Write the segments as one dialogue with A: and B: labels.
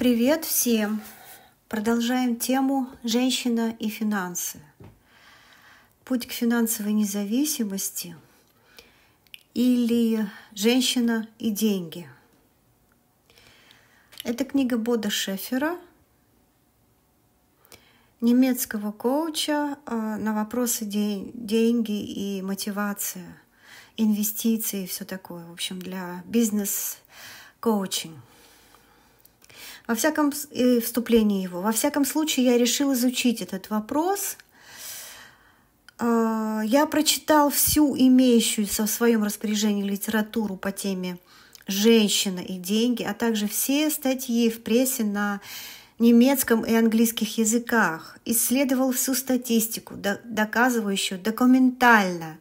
A: Привет всем! Продолжаем тему «Женщина и финансы». Путь к финансовой независимости или «Женщина и деньги». Это книга Бода Шефера, немецкого коуча а, на вопросы деньги и мотивация, инвестиции и все такое, в общем, для бизнес-коучинга. Во всяком э, вступлении его. Во всяком случае, я решил изучить этот вопрос. А, я прочитал всю имеющуюся в своем распоряжении литературу по теме «Женщина и деньги», а также все статьи в прессе на немецком и английских языках, исследовал всю статистику, доказывающую документально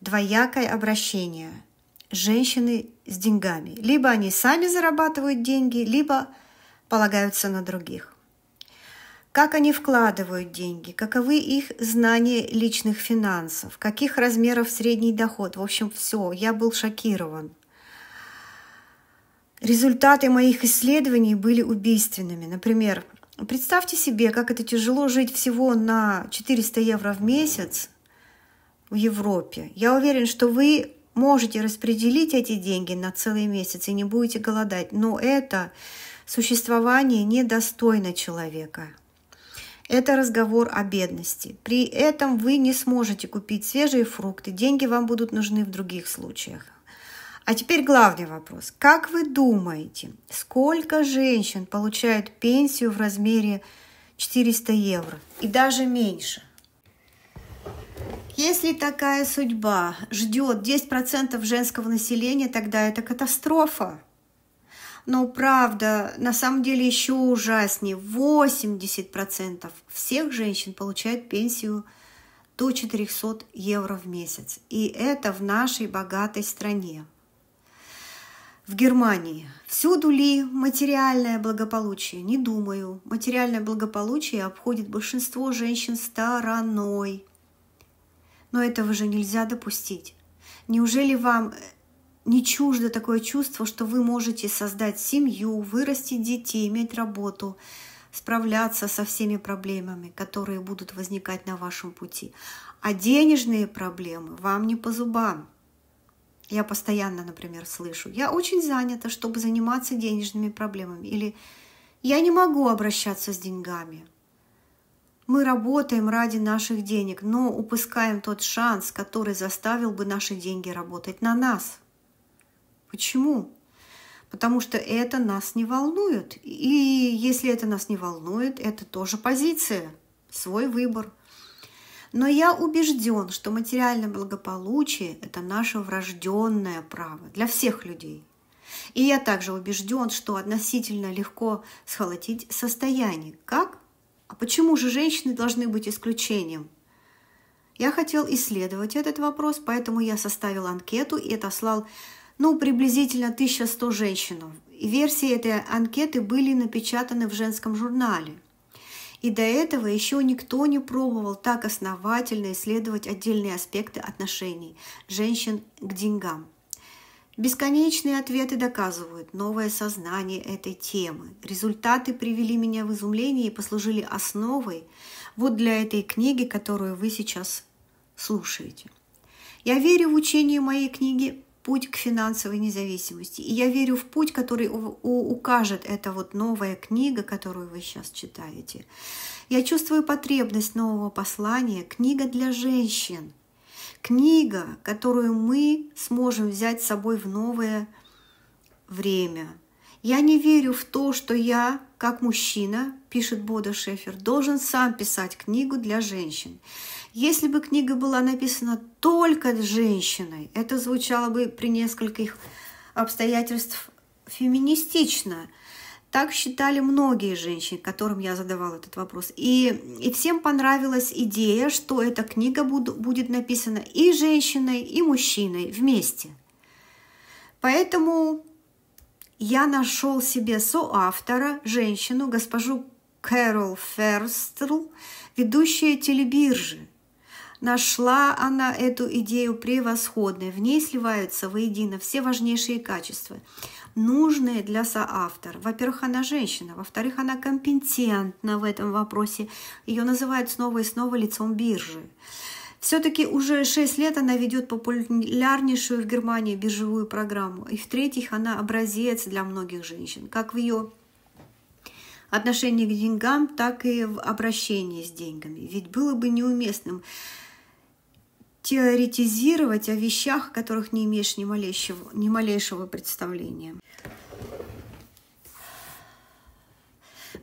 A: двоякое обращение женщины с деньгами. Либо они сами зарабатывают деньги, либо полагаются на других. Как они вкладывают деньги, каковы их знания личных финансов, каких размеров средний доход. В общем, все, я был шокирован. Результаты моих исследований были убийственными. Например, представьте себе, как это тяжело жить всего на 400 евро в месяц в Европе. Я уверен, что вы можете распределить эти деньги на целый месяц и не будете голодать, но это существование недостойно человека. Это разговор о бедности. При этом вы не сможете купить свежие фрукты, деньги вам будут нужны в других случаях. А теперь главный вопрос. Как вы думаете, сколько женщин получают пенсию в размере 400 евро и даже меньше? Если такая судьба ждет 10% женского населения, тогда это катастрофа. Но правда, на самом деле еще ужаснее. 80% всех женщин получают пенсию до 400 евро в месяц. И это в нашей богатой стране. В Германии. Всюду ли материальное благополучие? Не думаю. Материальное благополучие обходит большинство женщин стороной – но этого же нельзя допустить. Неужели вам э, не чуждо такое чувство, что вы можете создать семью, вырастить детей, иметь работу, справляться со всеми проблемами, которые будут возникать на вашем пути. А денежные проблемы вам не по зубам. Я постоянно, например, слышу, я очень занята, чтобы заниматься денежными проблемами, или я не могу обращаться с деньгами – мы работаем ради наших денег, но упускаем тот шанс, который заставил бы наши деньги работать на нас. Почему? Потому что это нас не волнует. И если это нас не волнует, это тоже позиция, свой выбор. Но я убежден, что материальное благополучие – это наше врожденное право для всех людей. И я также убежден, что относительно легко схолотить состояние, как а почему же женщины должны быть исключением? Я хотел исследовать этот вопрос, поэтому я составил анкету и отослал ну, приблизительно 1100 женщинам. Версии этой анкеты были напечатаны в женском журнале. И до этого еще никто не пробовал так основательно исследовать отдельные аспекты отношений женщин к деньгам. Бесконечные ответы доказывают новое сознание этой темы. Результаты привели меня в изумление и послужили основой вот для этой книги, которую вы сейчас слушаете. Я верю в учение моей книги «Путь к финансовой независимости». И я верю в путь, который укажет эта вот новая книга, которую вы сейчас читаете. Я чувствую потребность нового послания. Книга для женщин – Книга, которую мы сможем взять с собой в новое время. Я не верю в то, что я, как мужчина, пишет Бода Шефер, должен сам писать книгу для женщин. Если бы книга была написана только женщиной, это звучало бы при нескольких обстоятельствах феминистично – так считали многие женщины, которым я задавала этот вопрос. И, и всем понравилась идея, что эта книга буду, будет написана и женщиной, и мужчиной вместе. Поэтому я нашел себе соавтора, женщину, госпожу Кэрол Ферстл, ведущая телебиржи. Нашла она эту идею превосходной. В ней сливаются воедино все важнейшие качества нужные для соавтора. Во-первых, она женщина, во-вторых, она компетентна в этом вопросе. Ее называют снова и снова лицом биржи. Все-таки уже 6 лет она ведет популярнейшую в Германии биржевую программу. И в-третьих, она образец для многих женщин, как в ее отношении к деньгам, так и в обращении с деньгами. Ведь было бы неуместным теоретизировать о вещах, о которых не имеешь ни малейшего, ни малейшего представления.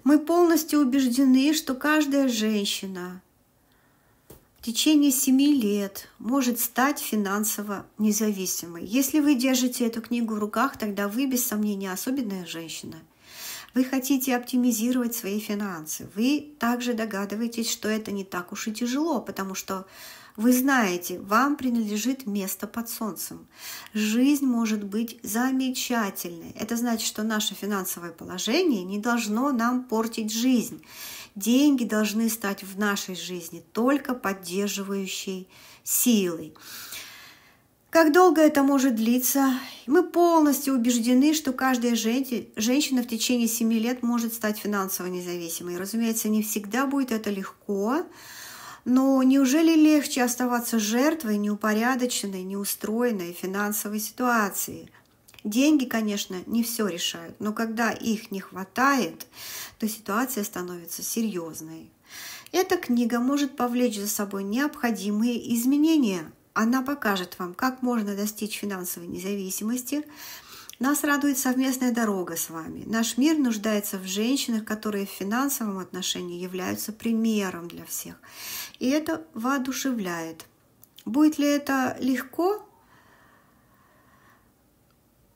A: Мы полностью убеждены, что каждая женщина в течение семи лет может стать финансово независимой. Если вы держите эту книгу в руках, тогда вы, без сомнения, особенная женщина – вы хотите оптимизировать свои финансы. Вы также догадываетесь, что это не так уж и тяжело, потому что вы знаете, вам принадлежит место под солнцем. Жизнь может быть замечательной. Это значит, что наше финансовое положение не должно нам портить жизнь. Деньги должны стать в нашей жизни только поддерживающей силой. Как долго это может длиться? Мы полностью убеждены, что каждая женщина в течение 7 лет может стать финансово независимой. Разумеется, не всегда будет это легко, но неужели легче оставаться жертвой неупорядоченной, неустроенной финансовой ситуации? Деньги, конечно, не все решают, но когда их не хватает, то ситуация становится серьезной. Эта книга может повлечь за собой необходимые изменения. Она покажет вам, как можно достичь финансовой независимости, нас радует совместная дорога с вами. Наш мир нуждается в женщинах, которые в финансовом отношении являются примером для всех. И это воодушевляет. Будет ли это легко?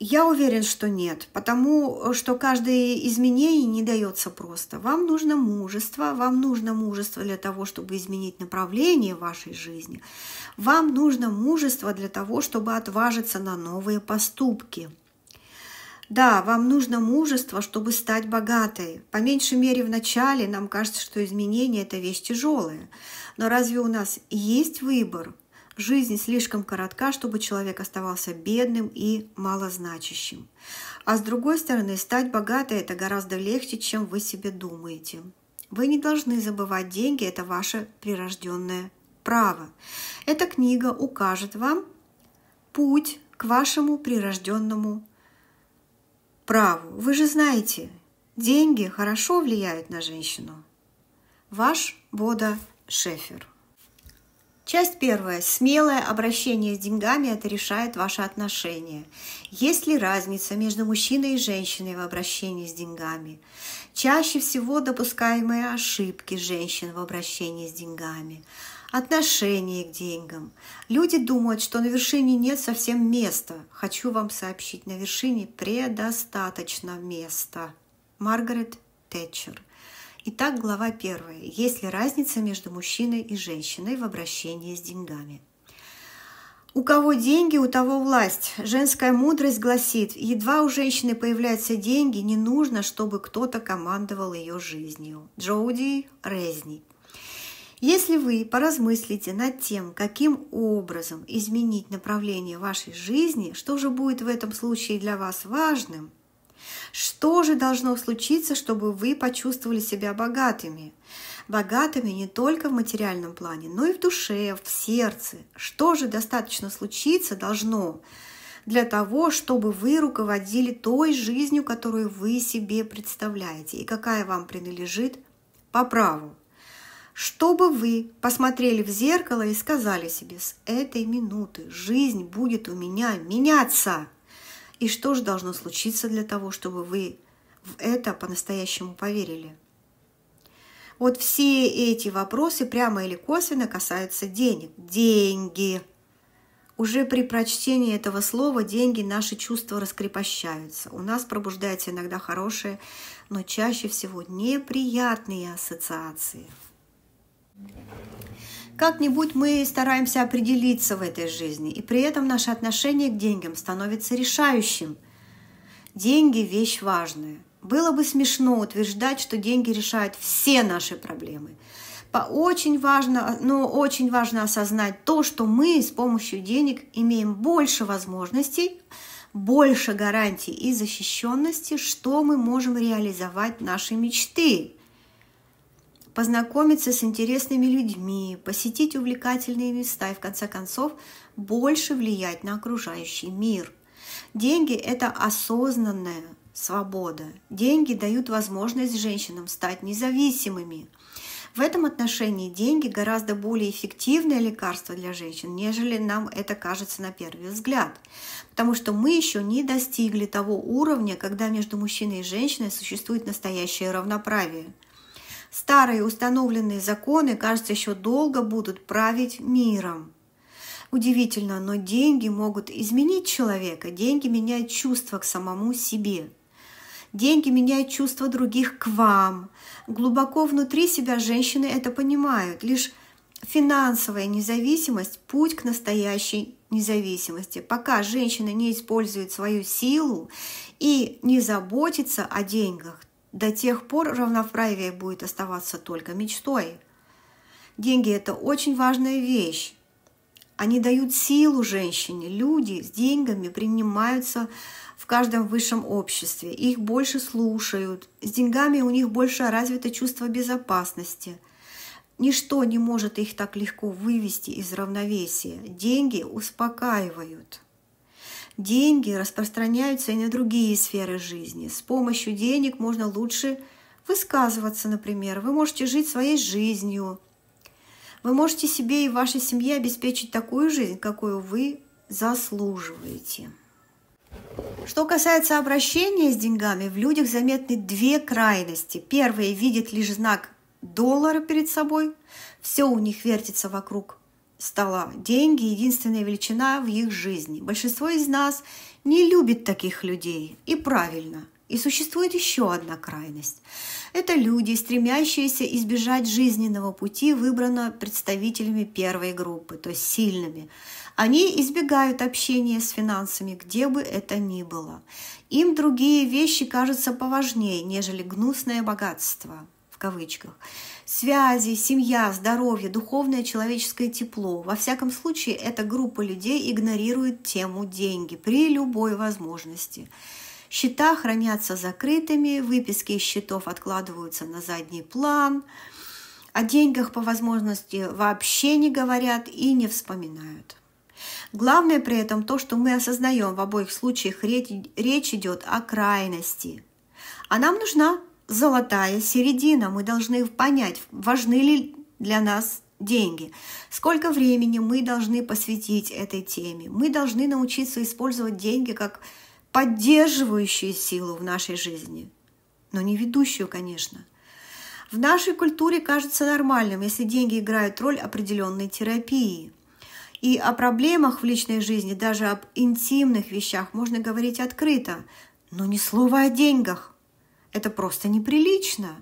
A: Я уверен, что нет, потому что каждое изменение не дается просто. Вам нужно мужество, вам нужно мужество для того, чтобы изменить направление вашей жизни. Вам нужно мужество для того, чтобы отважиться на новые поступки – да, вам нужно мужество, чтобы стать богатой. По меньшей мере в начале нам кажется, что изменения – это вещь тяжелая. Но разве у нас есть выбор? Жизнь слишком коротка, чтобы человек оставался бедным и малозначащим. А с другой стороны, стать богатой – это гораздо легче, чем вы себе думаете. Вы не должны забывать деньги – это ваше прирожденное право. Эта книга укажет вам путь к вашему прирожденному праву праву. Вы же знаете, деньги хорошо влияют на женщину. Ваш Бода Шефер. Часть первая. Смелое обращение с деньгами – это решает ваши отношения. Есть ли разница между мужчиной и женщиной в обращении с деньгами? Чаще всего допускаемые ошибки женщин в обращении с деньгами, отношение к деньгам. Люди думают, что на вершине нет совсем места. Хочу вам сообщить, на вершине предостаточно места. Маргарет Тэтчер. Итак, глава первая. Есть ли разница между мужчиной и женщиной в обращении с деньгами? У кого деньги, у того власть. Женская мудрость гласит, едва у женщины появляются деньги, не нужно, чтобы кто-то командовал ее жизнью. Джоуди Резни. Если вы поразмыслите над тем, каким образом изменить направление вашей жизни, что же будет в этом случае для вас важным, что же должно случиться, чтобы вы почувствовали себя богатыми, богатыми не только в материальном плане, но и в душе, в сердце. Что же достаточно случиться должно для того, чтобы вы руководили той жизнью, которую вы себе представляете и какая вам принадлежит по праву. Чтобы вы посмотрели в зеркало и сказали себе, с этой минуты жизнь будет у меня меняться. И что же должно случиться для того, чтобы вы в это по-настоящему поверили? Вот все эти вопросы прямо или косвенно касаются денег. Деньги. Уже при прочтении этого слова деньги, наши чувства раскрепощаются. У нас пробуждаются иногда хорошие, но чаще всего неприятные ассоциации. Как-нибудь мы стараемся определиться в этой жизни, и при этом наше отношение к деньгам становится решающим. Деньги – вещь важная. Было бы смешно утверждать, что деньги решают все наши проблемы. По очень важно, но очень важно осознать то, что мы с помощью денег имеем больше возможностей, больше гарантий и защищенности, что мы можем реализовать наши мечты, познакомиться с интересными людьми, посетить увлекательные места и, в конце концов, больше влиять на окружающий мир. Деньги – это осознанное, свобода. Деньги дают возможность женщинам стать независимыми. В этом отношении деньги гораздо более эффективное лекарство для женщин, нежели нам это кажется на первый взгляд. Потому что мы еще не достигли того уровня, когда между мужчиной и женщиной существует настоящее равноправие. Старые установленные законы, кажется, еще долго будут править миром. Удивительно, но деньги могут изменить человека, деньги меняют чувства к самому себе – Деньги меняют чувства других к вам. Глубоко внутри себя женщины это понимают. Лишь финансовая независимость – путь к настоящей независимости. Пока женщина не использует свою силу и не заботится о деньгах, до тех пор равноправие будет оставаться только мечтой. Деньги – это очень важная вещь. Они дают силу женщине. Люди с деньгами принимаются в каждом высшем обществе. Их больше слушают. С деньгами у них больше развито чувство безопасности. Ничто не может их так легко вывести из равновесия. Деньги успокаивают. Деньги распространяются и на другие сферы жизни. С помощью денег можно лучше высказываться, например. Вы можете жить своей жизнью, вы можете себе и вашей семье обеспечить такую жизнь, какую вы заслуживаете. Что касается обращения с деньгами, в людях заметны две крайности. Первые видят лишь знак доллара перед собой, все у них вертится вокруг стола. Деньги – единственная величина в их жизни. Большинство из нас не любит таких людей. И правильно – и существует еще одна крайность. Это люди, стремящиеся избежать жизненного пути, выбранного представителями первой группы, то есть сильными. Они избегают общения с финансами, где бы это ни было. Им другие вещи кажутся поважнее, нежели гнусное богатство в кавычках. Связи, семья, здоровье, духовное человеческое тепло. Во всяком случае, эта группа людей игнорирует тему деньги при любой возможности. Счета хранятся закрытыми, выписки из счетов откладываются на задний план, о деньгах по возможности вообще не говорят и не вспоминают. Главное при этом то, что мы осознаем, в обоих случаях речь идет о крайности. А нам нужна золотая середина. Мы должны понять, важны ли для нас деньги, сколько времени мы должны посвятить этой теме. Мы должны научиться использовать деньги как поддерживающую силу в нашей жизни, но не ведущую, конечно. В нашей культуре кажется нормальным, если деньги играют роль определенной терапии. И о проблемах в личной жизни, даже об интимных вещах можно говорить открыто, но ни слова о деньгах. Это просто неприлично.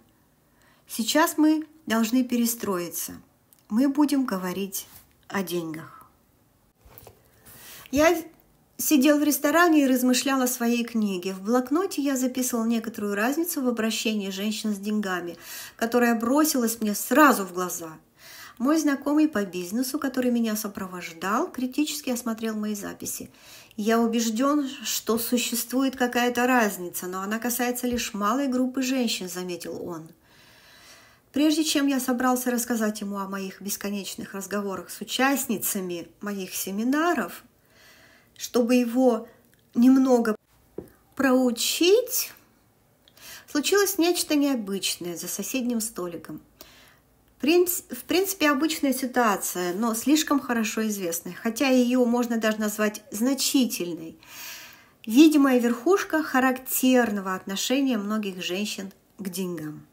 A: Сейчас мы должны перестроиться. Мы будем говорить о деньгах. Я Сидел в ресторане и размышлял о своей книге. В блокноте я записывал некоторую разницу в обращении женщин с деньгами, которая бросилась мне сразу в глаза. Мой знакомый по бизнесу, который меня сопровождал, критически осмотрел мои записи. Я убежден, что существует какая-то разница, но она касается лишь малой группы женщин, заметил он. Прежде чем я собрался рассказать ему о моих бесконечных разговорах с участницами моих семинаров, чтобы его немного проучить, случилось нечто необычное за соседним столиком. В принципе, обычная ситуация, но слишком хорошо известная, хотя ее можно даже назвать значительной. Видимая верхушка характерного отношения многих женщин к деньгам.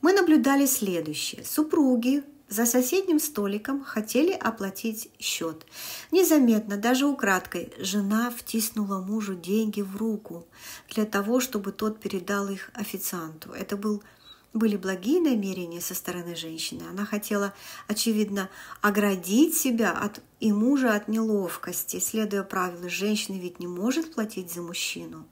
A: Мы наблюдали следующее. Супруги за соседним столиком хотели оплатить счет. Незаметно, даже украдкой, жена втиснула мужу деньги в руку для того, чтобы тот передал их официанту. Это был, были благие намерения со стороны женщины. Она хотела, очевидно, оградить себя от, и мужа от неловкости, следуя правилу, женщина ведь не может платить за мужчину.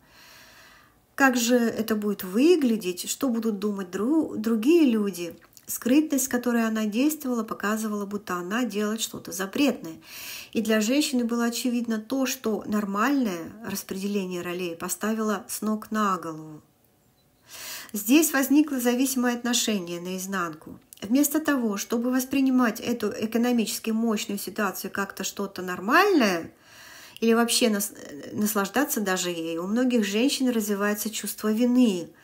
A: Как же это будет выглядеть, что будут думать друг, другие люди – Скрытность, с которой она действовала, показывала, будто она делает что-то запретное. И для женщины было очевидно то, что нормальное распределение ролей поставило с ног на голову. Здесь возникло зависимое отношение наизнанку. Вместо того, чтобы воспринимать эту экономически мощную ситуацию как-то что-то нормальное – или вообще э, наслаждаться даже ей, у многих женщин развивается чувство вины –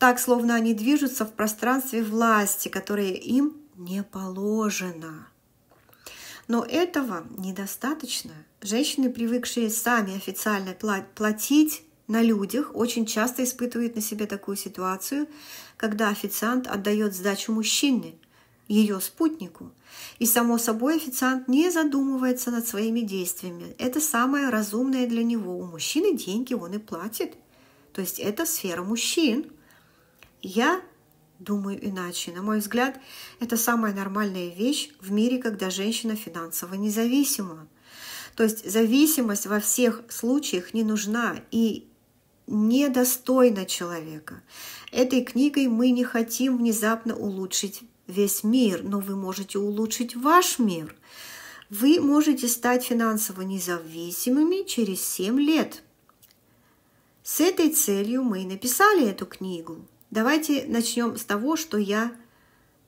A: так, словно они движутся в пространстве власти, которое им не положено. Но этого недостаточно. Женщины, привыкшие сами официально платить на людях, очень часто испытывают на себе такую ситуацию, когда официант отдает сдачу мужчине, ее спутнику. И, само собой, официант не задумывается над своими действиями. Это самое разумное для него. У мужчины деньги он и платит. То есть это сфера мужчин – я думаю иначе. На мой взгляд, это самая нормальная вещь в мире, когда женщина финансово независима. То есть зависимость во всех случаях не нужна и недостойна человека. Этой книгой мы не хотим внезапно улучшить весь мир, но вы можете улучшить ваш мир. Вы можете стать финансово независимыми через 7 лет. С этой целью мы и написали эту книгу – Давайте начнем с того, что я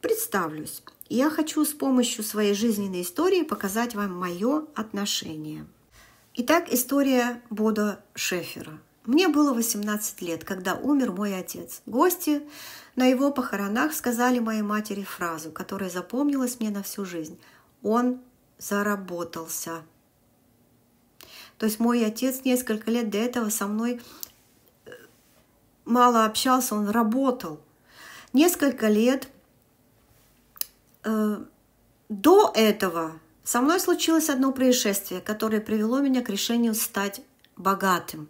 A: представлюсь. Я хочу с помощью своей жизненной истории показать вам мое отношение. Итак, история Бода Шефера. Мне было 18 лет, когда умер мой отец. Гости на его похоронах сказали моей матери фразу, которая запомнилась мне на всю жизнь. Он заработался. То есть мой отец несколько лет до этого со мной мало общался, он работал. Несколько лет э, до этого со мной случилось одно происшествие, которое привело меня к решению стать богатым.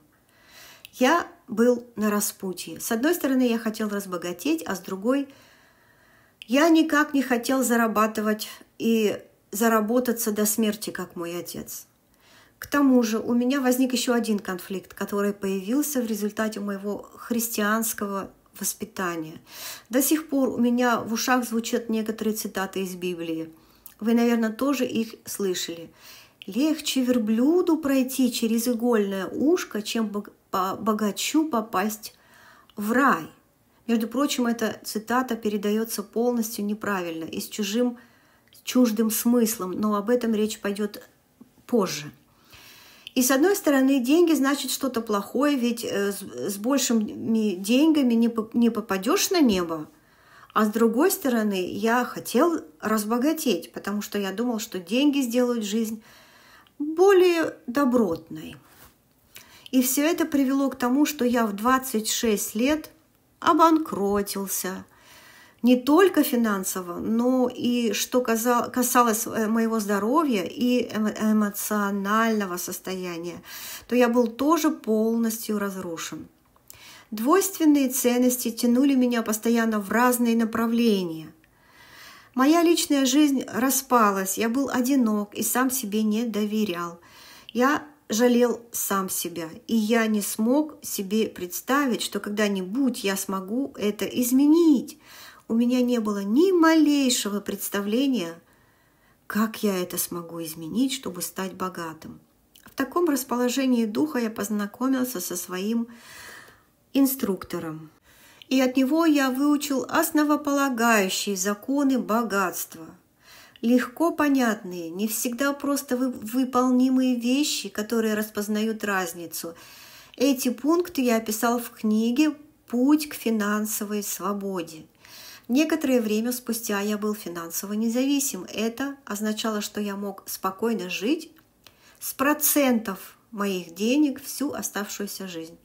A: Я был на распутье. С одной стороны, я хотел разбогатеть, а с другой, я никак не хотел зарабатывать и заработаться до смерти, как мой отец. К тому же у меня возник еще один конфликт, который появился в результате моего христианского воспитания. До сих пор у меня в ушах звучат некоторые цитаты из Библии. Вы, наверное, тоже их слышали. «Легче верблюду пройти через игольное ушко, чем богачу попасть в рай». Между прочим, эта цитата передается полностью неправильно и с чужим, чуждым смыслом, но об этом речь пойдет позже – и с одной стороны, деньги значит что-то плохое, ведь э, с большими деньгами не попадешь на небо. А с другой стороны, я хотел разбогатеть, потому что я думал, что деньги сделают жизнь более добротной. И все это привело к тому, что я в 26 лет обанкротился, не только финансово, но и что касалось э, моего здоровья и эмоционального состояния, то я был тоже полностью разрушен. Двойственные ценности тянули меня постоянно в разные направления. Моя личная жизнь распалась, я был одинок и сам себе не доверял. Я жалел сам себя, и я не смог себе представить, что когда-нибудь я смогу это изменить у меня не было ни малейшего представления, как я это смогу изменить, чтобы стать богатым. В таком расположении духа я познакомился со своим инструктором. И от него я выучил основополагающие законы богатства, легко понятные, не всегда просто выполнимые вещи, которые распознают разницу. Эти пункты я описал в книге «Путь к финансовой свободе». Некоторое время спустя я был финансово независим. Это означало, что я мог спокойно жить с процентов моих денег всю оставшуюся жизнь.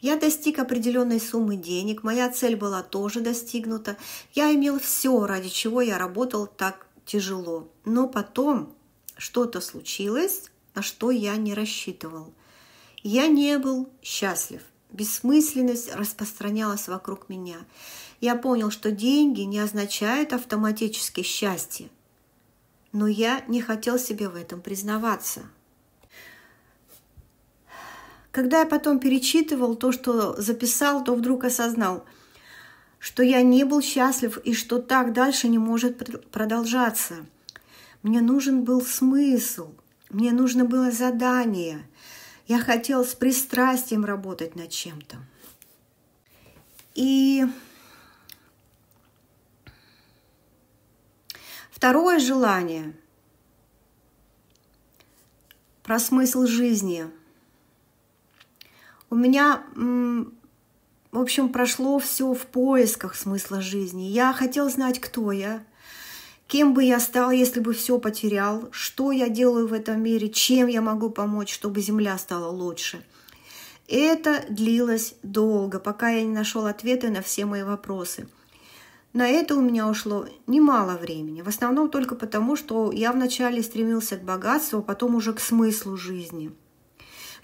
A: Я достиг определенной суммы денег, моя цель была тоже достигнута. Я имел все, ради чего я работал так тяжело. Но потом что-то случилось, на что я не рассчитывал. Я не был счастлив бессмысленность распространялась вокруг меня. Я понял, что деньги не означают автоматически счастье. Но я не хотел себе в этом признаваться. Когда я потом перечитывал то, что записал, то вдруг осознал, что я не был счастлив и что так дальше не может продолжаться. Мне нужен был смысл, мне нужно было задание – я хотела с пристрастием работать над чем-то. И второе желание про смысл жизни. У меня, в общем, прошло все в поисках смысла жизни. Я хотела знать, кто я, Кем бы я стал, если бы все потерял? Что я делаю в этом мире? Чем я могу помочь, чтобы земля стала лучше? Это длилось долго, пока я не нашел ответы на все мои вопросы. На это у меня ушло немало времени, в основном только потому, что я вначале стремился к богатству, а потом уже к смыслу жизни.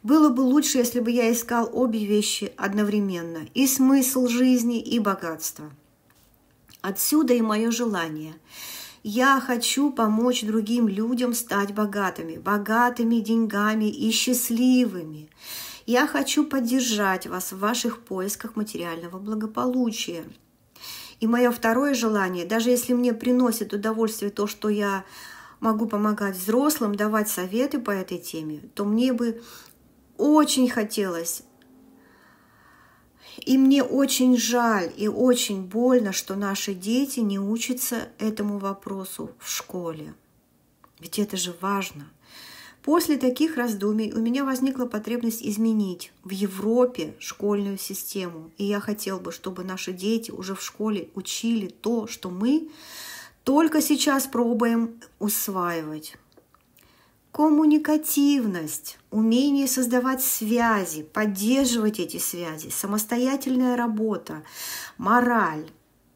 A: Было бы лучше, если бы я искал обе вещи одновременно – и смысл жизни, и богатство. Отсюда и мое желание – я хочу помочь другим людям стать богатыми, богатыми деньгами и счастливыми. Я хочу поддержать вас в ваших поисках материального благополучия. И мое второе желание, даже если мне приносит удовольствие то, что я могу помогать взрослым, давать советы по этой теме, то мне бы очень хотелось и мне очень жаль и очень больно, что наши дети не учатся этому вопросу в школе. Ведь это же важно. После таких раздумий у меня возникла потребность изменить в Европе школьную систему. И я хотел бы, чтобы наши дети уже в школе учили то, что мы только сейчас пробуем усваивать. Коммуникативность, умение создавать связи, поддерживать эти связи, самостоятельная работа, мораль,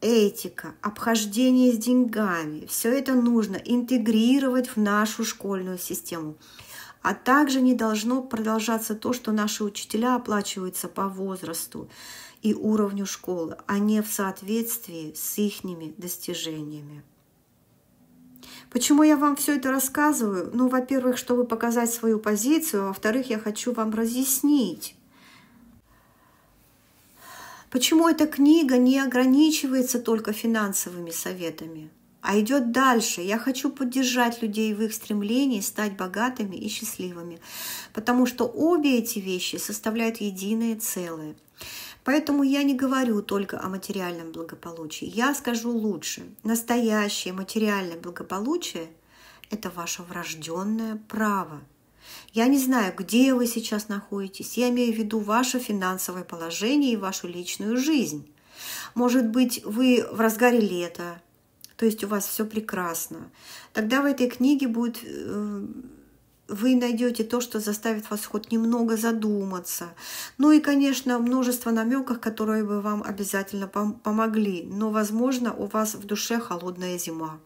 A: этика, обхождение с деньгами – все это нужно интегрировать в нашу школьную систему. А также не должно продолжаться то, что наши учителя оплачиваются по возрасту и уровню школы, а не в соответствии с их достижениями. Почему я вам все это рассказываю? Ну, во-первых, чтобы показать свою позицию, а во-вторых, я хочу вам разъяснить. Почему эта книга не ограничивается только финансовыми советами, а идет дальше. Я хочу поддержать людей в их стремлении стать богатыми и счастливыми, потому что обе эти вещи составляют единое целое – Поэтому я не говорю только о материальном благополучии. Я скажу лучше. Настоящее материальное благополучие – это ваше врожденное право. Я не знаю, где вы сейчас находитесь. Я имею в виду ваше финансовое положение и вашу личную жизнь. Может быть, вы в разгаре лета, то есть у вас все прекрасно. Тогда в этой книге будет э, вы найдете то, что заставит вас хоть немного задуматься. Ну и, конечно, множество намеков, которые бы вам обязательно пом помогли, но, возможно, у вас в душе холодная зима.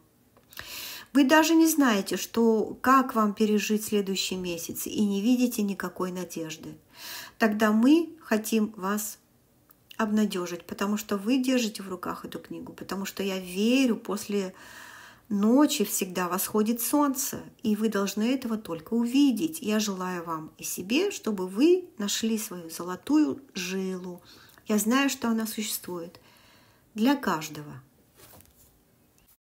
A: Вы даже не знаете, что, как вам пережить следующий месяц и не видите никакой надежды. Тогда мы хотим вас обнадежить, потому что вы держите в руках эту книгу, потому что я верю после Ночи всегда восходит солнце, и вы должны этого только увидеть. Я желаю вам и себе, чтобы вы нашли свою золотую жилу. Я знаю, что она существует для каждого –